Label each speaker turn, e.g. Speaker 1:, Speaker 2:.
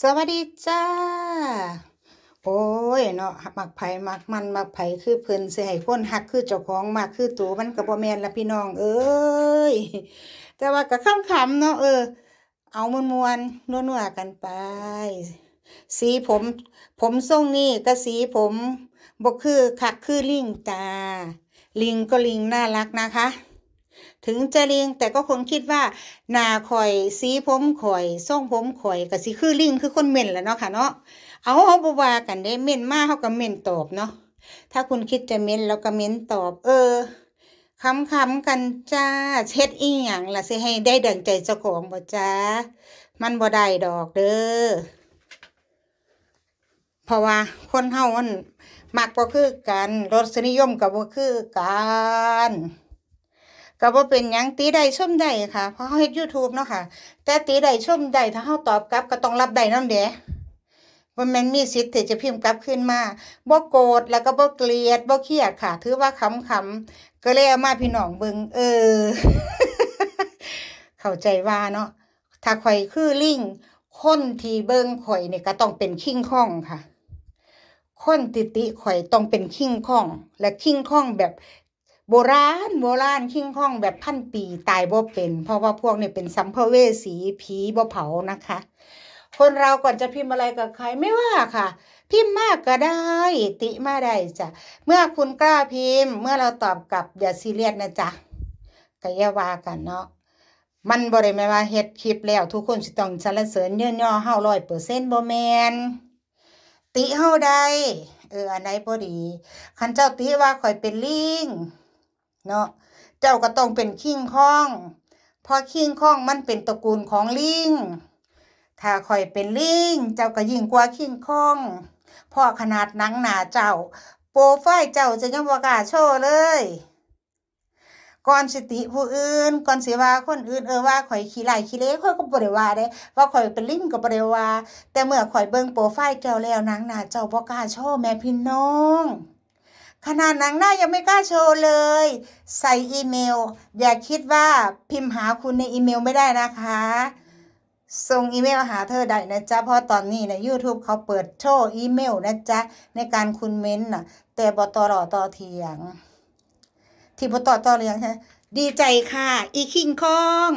Speaker 1: สวัสดีจ้า โอ้ย เนาะมักไผ่มักมัน มักไผ่คือเพิ่นเสียให้คนหักคือเจ้าของมากคือตัวมันกับพ่แมนละพี่น้อง เอ้ย แต่ว่ากับคำขำเนาะเออ เอามวนมวนนัวนัวกันไป สีผมผมทรงนี่ก็สีผมบกคือคักคือลิงตา ลิงก็ลิงน่ารักนะคะถึงจะเลี้ยงแต่ก็คงคิดว่า นาข่อยสีผมข่อย ทรงผมข่อยกับสีคือลิงคือคนเม่นแหละเนาะค่ะเนาะเอาเขาบวากันได้เม่นมากเขาก็เม่นตอบเนาะถ้าคุณคิดจะเม่นแล้ว ก็เม่นตอบ เออค้ำๆกันจ้าเช็ดอีหยังล่ะสิให้ได้ดังใจเจ้าของบ่จ้ามันบ่ได้ดอกเด้อเพราะว่าคนเฮามันมักบ่คือกันรสนิยมกับบ่คือกันก็บ่เป็นยังตีได้ชมได้ค่ะเพราะเขาเฮ็ดยูทูบเนาะค่ะแต่ตีได้ชมได้ถ้าเขาตอบกลับก็ต้องรับได้น้ำเดะว่ามันมีสิทธิ์จะพิมพ์กลับขึ้นมาบ่โกรธแล้วก็บ่เกลียดบ่เครียดค่ะ ถือว่าขำๆก็เลยเอามาพี่น้องเบิ่งเออ เข้าใจว่าเนาะถ้าข่อยคือลิงคนที่เบิ่งข่อยนี่ก็ต้องเป็นคิงข้องค่ะ คนติติข่อยต้องเป็นคิงข้องและคิงข้องแบบโบราณโบราณคิงข้องแบบพันปีตายบ่เป็น เพราะว่าพวกเนี่ยเป็นสัมภเวสีผีบ่เผานะคะ คนเราก่อนจะพิมพ์อะไรกับใครไม่ว่าค่ะ พิมพ์มากก็ได้ติมาได้จ้ะเมื่อคุณกล้าพิมพ์ เมื่อเราตอบกลับอย่าซีเรียสนะจ๊ะกะยาวากันเนาะ มันบริแม่ว่าเฮ็ดคลิปแล้ว ทุกคนสิต้องสรรเสริญเยื่อย่อเฮาร้อยเปอร์เซ็นต์บ่แมนติเฮาได้เอออันไหนพอดีคันเจ้าติว่าคอยเป็นลิงเนาะเจ้าก็ต้องเป็นคิงข้อง เพราะคิงข้องมันเป็นตระกูลของลิง ถ้าคอยเป็นลิงเจ้าก็ยิ่งกว่าคิงข้อง เพราะขนาดหนังหนาเจ้า โปรไฟล์เจ้าจะยังประกาศโชว์เลย ก่อนสติผู้อื่น ก่อนเสยว่าคนอื่นเออว่าข่อยขี้ไล่ขี้เละข่อยก็บริวาได้ ว่าข่อยเป็นลิ้นก็บริวาแต่เมื่อข่อยเบิ่งโปรไฟล์เจ้าแล้วนางนาเจ้าบอกาโชว์แม่พี่น้องขนาดหนังหน้ายังไม่กล้าโชว์เลย ใส่อีเมล อย่าคิดว่าพิมพ์หาคุณในอีเมลไม่ได้นะคะส่งอีเมลหาเธอได้นะจ๊ะ เพราะตอนนี้ใน YouTube เขาเปิดโชว์อีเมลนะจ๊ะ ในการคุณเม้นนะแต่บอตรอตอเทียง ที่บอตอตอเรียงใช่ดีใจค่ะ อีคิงคอง